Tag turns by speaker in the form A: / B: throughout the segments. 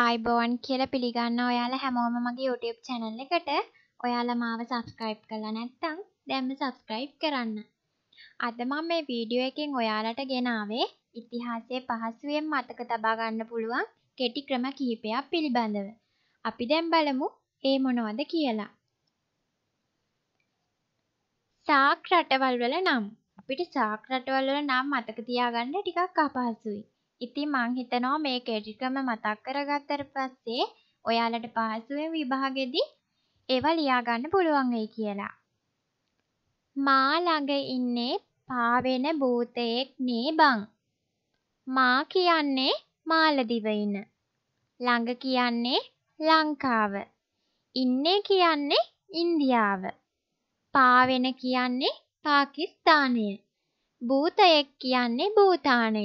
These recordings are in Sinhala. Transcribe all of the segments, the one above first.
A: අයිබෝන් කියල පිළිගන්න ඔයාලා හැමෝම මගේ YouTube චැනල් එකට ඔයාලා මාව සබස්ක්‍රයිබ් කලා නැත්තං දැම්ම සබස්ක්‍රයිබ් කරන්න. අද මම මේ වීඩියෝ එකින් ඔයාලට ගෙනාවේ ඉතිහාසයේ පහසුවෙන් මතක තබාගන්න පුළුවන් කෙටි ක්‍රම කිහිපයක් පිළිබඳව. අපි දැම් බලමු ඒ මොනවද කියලා. සාක් රටවල් වල නම් අපිට සාක් රටවල් වල නම් මතක තියාගන්න ටිකක් අපහසුයි. ඉතින් මං හිතනවා මේ කෙඩික්‍රම මතක් කරගත්තට පස්සේ ඔයාලට පහසුවෙන් විභාගෙදී ඒවා ලියාගන්න පුළුවන් වෙයි කියලා. මා ළඟ ඉන්නේ පාවෙන භූතයෙක් නේ බං. මා කියන්නේ මාලදිව ඉන. ළඟ කියන්නේ ලංකාව. ඉන්නේ කියන්නේ ඉන්දියාව. පාවෙන කියන්නේ පාකිස්තානය. භූතයෙක් කියන්නේ භූතානය.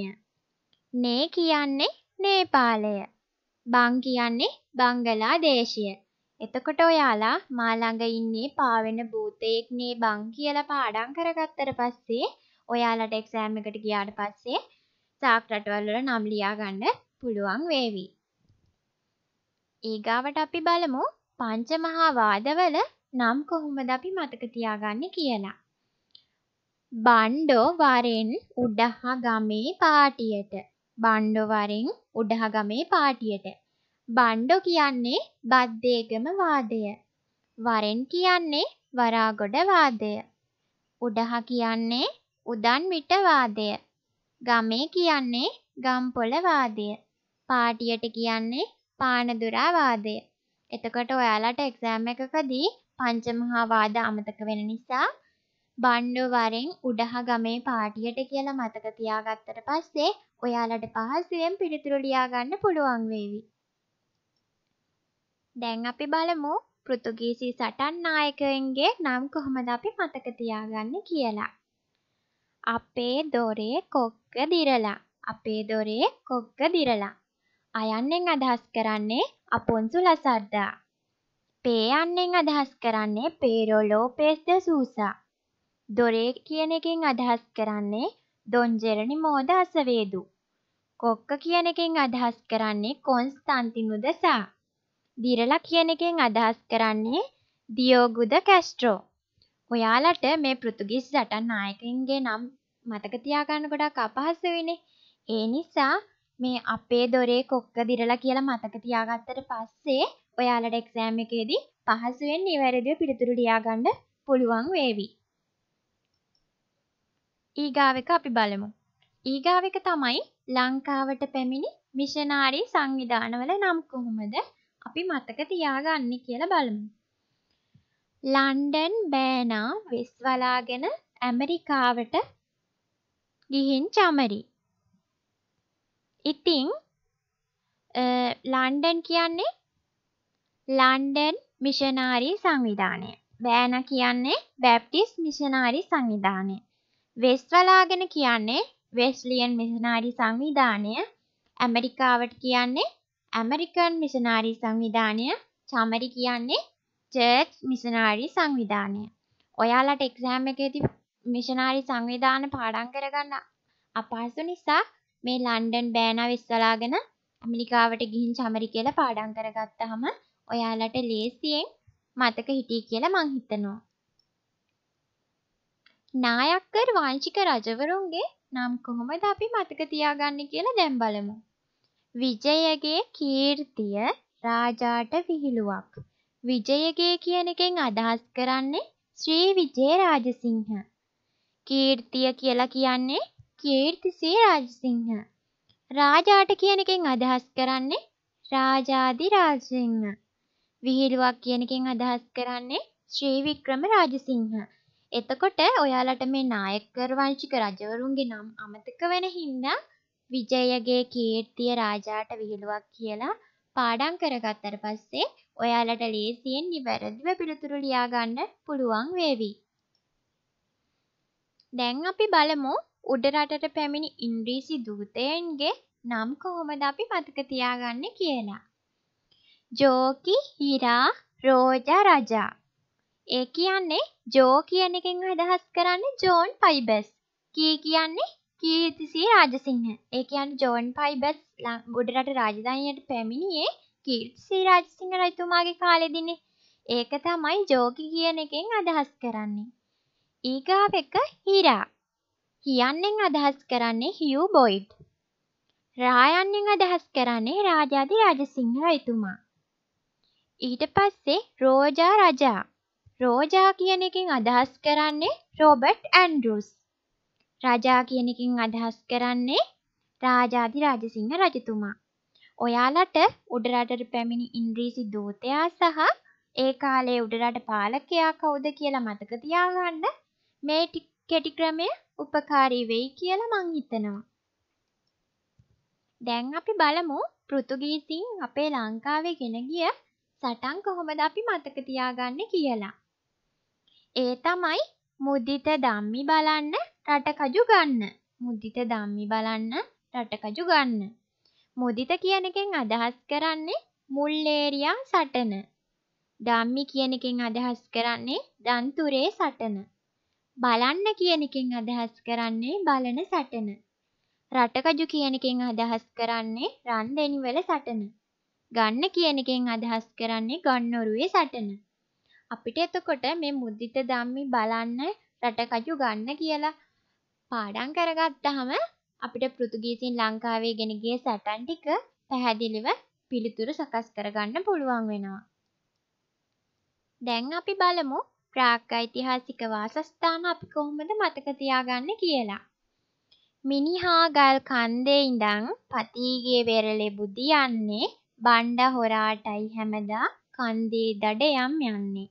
A: නේ කියන්නේ නේපාලය. බං කියන්නේ බංගලාදේශය. එතකොට ඔයාලා මා ළඟ ඉන්නේ පාවෙන භූතයෙක් නේ බං කියලා පාඩම් කරගත්තට පස්සේ ඔයාලට එක්සෑම් එකට ගියාට පස්සේ සාක් රටවල් වල නම් ලියා ගන්න පුළුවන් වේවි. ඊගාවට අපි බලමු පංචමහා වාදවල නම් කොහොමද අපි මතක තියාගන්නේ කියලා. බණ්ඩෝ වරෙන් උඩහ ගමේ පාටියට බණ්ඩොවරෙන් උඩහගමේ පාටියට. බණ්ඩො කියන්නේ බද්දේගම වාදය. වරෙන් කියන්නේ වරාගොඩ වාදය. උඩහ කියන්නේ උදන් මිට වාදය. ගමේ කියන්නේ ගම්පොළ වාදය. පාටියට කියන්නේ පානදුරා වාදය. එතකොට ඔයාලට එක්සෑම් එකකදී පංචමහා වාද අමතක වෙන නිසා බණ්ඩුවරෙන් උඩහ ගමේ පාටියට කියලා මතක තියාගත්තට පස්සේ ඔයාලට පහසුවෙන් පිළිතුරු ලියාගන්න පුළුවන් වේවි. දැන් අපි බලමු පෘතුගීසි සටන් නායකයන්ගේ නම් කොහොමද අපි මතක තියාගන්නේ කියලා. අපේ දොරේ කොක්ක දිරලා. අපේ දොරේ කොක්ක දිරලා. අයන්නෙන් අදහස් කරන්නේ අපොන්සු ලසද්දා. පේ අන්නෙන් අදහස් කරන්නේ පේරෝ ලෝපෙස් ද සූසා. දොරේ කියන එකෙන් අදහස් කරන්නේ දොන්ජෙරනි මෝද අසවේදු. කොක්ක කියන එකෙන් අදහස් කරන්නේ කොන්ස්තන්තිනු දසා. දිරලා කියන එකෙන් අදහස් කරන්නේ දියෝගුද කැස්ට්‍රෝ. ඔයාලට මේ පෘතුගිස් රටන් නායකයින්ගේ නම් මතක තියාගන්න ගොඩක් අපහසු වෙන්නේ. ඒ නිසා මේ අපේ දොරේ කොක්ක දිරලා කියලා මතක තියාගත්තට පස්සේ ඔයාලට එක්සෑම් එකේදී පහසුවෙන් නිවැරදිව පිළිතුරු ලියාගන්න පුළුවන් වේවි. ඊගාව එක අපි බලමු. ඊගාව එක තමයි ලංකාවට පැමිණි මිෂනාරි සංවිධානවල නම් කොහොමද අපි මතක තියාගන්න කියලා බලමු. ලන්ඩන් බෑනා වෙස්වලාගෙන ඇමරිකාවට ගිහින් චමරි. ඉතිං ලන්ඩන් කියන්නේ ලන්ඩන් මිෂනාරී සංවිධානය. බෑන කියන්නේ බැප්ටිස් මිෂනාරි සංවිධානය. වෙස්වලාගෙන කියන්නේ වෙස්ලියන් මිසනාරි සංවිධානය ඇමරිකාවට කියන්නේ ඇමරිකන් මිසනාරි සංවිධානය චමරි කියන්නේ චර්ච් මිසනාරි සංවිධානය ඔයාලට එක්සෑම් එකේති මිෂනාරි සංවිධාන පාඩන් කරගන්න අපහසු නිසා මේ ලන්ඩන් බෑන වෙස්වලාගෙන ඇමරිකාවට ගිහින් චමරි කියලා පාඩන් කරගත්තහම ඔයාලට ලේසියෙන් මතක හිටිය කියලා මංහිතනවා නායක්කර වාංශික රජවරුන්ගේ නම් කොහොමද අපි මතක තියාගන්න කියලා දැන් බලමු. විජයගේ කීර්තිය රාජාට විහිළුවක්. විජයගේ කියන එකෙන් අදහස් කරන්නේ ශ්‍රී විජය රාජසිංහ. කීර්තිය කියලා කියන්නේ කීර්තිසේ රාජසිංහ. රාජාට කියන එකෙන් අදහස් කරන්නේ රාජාදි රාජසිංහ. විහිළුවක් කියන එකෙන් අදහස් කරන්නේ ශ්‍රී වික්‍රම රාජසිංහ. එතකොට ඔයාලට මේ නායකරවංශික රජවරුන්ගේ නම් අමතක වෙන හින්දා විජයගේ කීර්තිය රාජාට විහිළුවක් කියලා පාඩම් කරගත්තට පස්සේ ඔයාලට ලේසියෙන් නිවැරදිව පිළිතුරු ලියාගන්න පුළුවන් වේවි. දැන් අපි බලමු උඩරටට පැමිණි ඉන්ද්‍රීසි දූතයන්ගේ නම් කොහොමද අපි මතක තියාගන්නේ කියලා. ජෝකි හිරා රෝජා රජා ඒ කියන්නේ ජෝ කියන එකෙන් අදහස් කරන්නේ ජෝන් පයිබස්. කී කියන්නේ කීර්තිසිය රාජසිංහ. ඒ කියන්නේ ජෝන් පයිබස් ගොඩරට රාජධානියට පැමිණියේ කීර්තිසිය රාජසිංහ රජතුමාගේ කාලෙදිනේ. ඒක තමයි ජෝකි කියන එකෙන් අදහස් කරන්නේ. ඊගාව එක හීරා. කියන්නෙන් අදහස් කරන්නේ හියු බොයිඩ්. රායන්නෙන් අදහස් කරන්නේ රාජාදි රාජසිංහ රජතුමා. ඊට පස්සේ රෝජා රජා රෝජා කියන එකෙන් අදහස් කරන්නේ රොබර්ට් ඇන්ඩ්‍රුස්. රජා කියන එකෙන් අදහස් කරන්නේ රාජාධි රාජසිංහ රජතුමා. ඔයාලට උඩරටට පැමිණි ඉන්ද්‍රීසි දූතයා සහ ඒ කාලේ උඩරට පාලකයා කවුද කියලා මතක තියාගන්න මේ කෙටි ක්‍රමය උපකාරී වෙයි කියලා මං හිතනවා. දැන් අපි බලමු පෘතුගීසින් අපේ ලංකාවේ ගෙන ගිය සටන් කොහොමද අපි මතක තියාගන්නේ කියලා. ඒ තමයි මුද්දිත ධම්මි බලන්න රටකජු ගන්න. මුද්දිත ධම්මි බලන්න රටකජු ගන්න. මුදිත කියන එකෙන් අදහස් කරන්නේ මුල්ලේරියා සටන. ධම්මි කියන එකෙන් අදහස් කරන්නේ දන්තුරේ සටන. බලන්න කියන එකෙන් අදහස් කරන්නේ බලන සටන. රටකජු කියන එකෙන් අදහස් කරන්නේ රන් දෙනිවල සටන. ගන්න කියන එකෙන් අදහස් කරන්නේ ගන්නොරුවේ සටන. අපිට එතකොට මේ මුද්දිත ධම්මි බලන්න රටකජු ගන්න කියලා පාඩම් කරගත්තහම අපිට පෘතුගීසින් ලංකාවේ ගෙන ගිය සටන් ටික පැහැදිලිව පිළිතුරු සකස් කරගන්න පුළුවන් වෙනවා. දැන් අපි බලමු ප්‍රාග් ඓතිහාසික වාසස්ථාන අපි කොහොමද මතක තියාගන්න කියලා. මිනිහා ගල් කන්දේ ඉඳන් පතීගේ වෙරළේ බුදියන්නේ බණ්ඩ හොරාටයි හැමදා කන්දේ දඩයම් යන්නේ.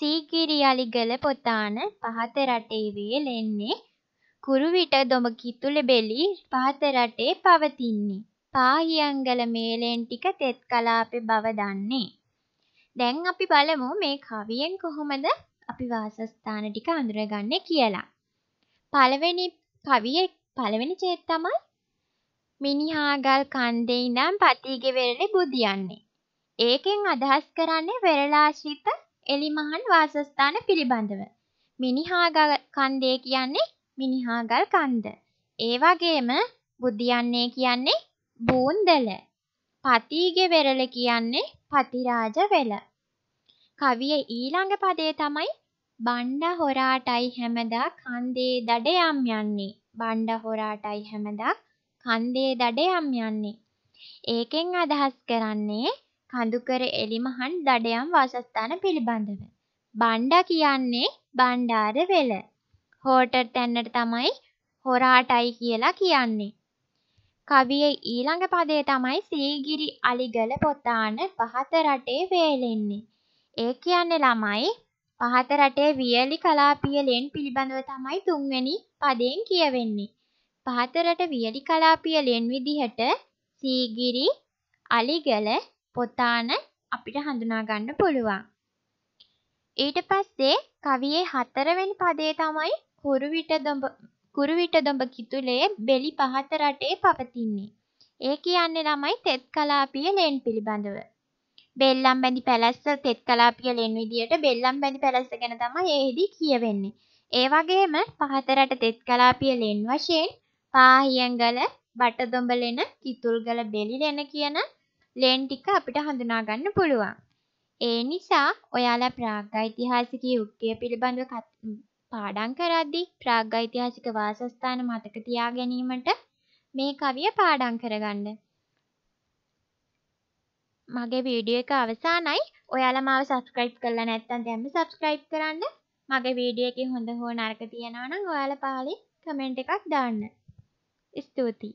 A: සීගිරියලිගල පොතාන පහත රටේ වේලෙන්නේ කුරුවිට දොඹකිතුල බෙලි පහත රටේ පවතින්නේ. පාහියංගල මේලෙන් ටික තෙත් කලාපේ බව දන්නේ. දැන් අපි බලමු මේ කවියෙන් කොහොමද අපි වාසස්ථාන ටික අඳුරගන්නේ කියලා. පළවෙනි කවියේ පළවෙනි ඡේද තමයි මිනිහාගල් කන්දේ ඉඳන් පතිගේ වෙරළේ බුදියන්නේ. ඒකෙන් අදහස් කරන්නේ වෙරළාශ්‍රිත එලිමහන් වාසස්ථාන පිළිබඳව. මිනිහාගල් කන්දේ කියන්නේ මිනිහාගල් කන්ද. ඒ වගේම බුදියන්නේ කියන්නේ බූන්දල. පතිගේ වෙරළ කියන්නේ පතිරාජ වෙල. කවියේ ඊළඟ පදේ තමයි බණ්ඩ හොරාටයි හැමදා කන්දේ දඩයම් යන්නේ. බණ්ඩ හොරාටයි හැමදා කන්දේ දඩයම් යන්නේ. ඒකෙන් අදහස් කරන්නේ කඳුකර එලිමහන් දඩයම් වාසස්ථාන පිළිබඳව. බණ්ඩා කියන්නේ බණ්ඩාර වෙල. හෝටර් තැන්නට තමයි හොරාටයි කියලා කියන්නේ. කවියේ ඊළඟ පදය තමයි සීගිරි අලිගල පොතාන පහත රටේ වේලෙන්නේ. ඒ කියන්නේ ළමයි පහත රටේ වියලි කලාපියලෙන් පිළිබඳව තමයි තුන්වැනි පදයෙන් කියවෙන්නේ. පහත රට වියලි කලාපියලෙන් විදිහට සීගිරි අලිගල පොතාන අපිට හඳුනා ගන්න පුළුවන්. ඊට පස්සේ කවියේ හතරවෙනි පදේ තමයි කුරුවිට දඹ කුරුවිට දඹ කිතුලේ බෙලි පහත රටේ පවතින්නේ. ඒ කියන්නේ ළමයි තෙත් කලාපීය ලෙන් පිළිබඳව. බෙල්ලම් බැඳි පැලැස්ස තෙත් කලාපීය ලෙන් විදියට බෙල්ලම් බැඳි පැලැස්ස ගැන තමයි ඒෙහිදී කියවෙන්නේ. ඒ වගේම පහත රට තෙත් කලාපීය ලෙන් වශයෙන් පාහියංගල, බටදොඹ ලෙන, කිතුල්ගල බෙලි ලෙන කියන ලේන් ටික අපිට හඳුනා ගන්න පුළුවන්. ඒ නිසා ඔයාලා ප්‍රාග් ඓතිහාසික යුගය පිළිබඳව පාඩම් කරද්දී ප්‍රාග් ඓතිහාසික වාසස්ථාන මතක තියා ගැනීමට මේ කවිය පාඩම් කරගන්න. මගේ වීඩියෝ එක අවසానයි. ඔයාලා මාව subscribe කරලා නැත්නම් දැන්ම subscribe කරන්න. මගේ වීඩියෝ එකේ හොඳ හෝ නරක තියෙනවා නම් ඔයාලා පාලේ comment එකක් දාන්න. ස්තුතියි.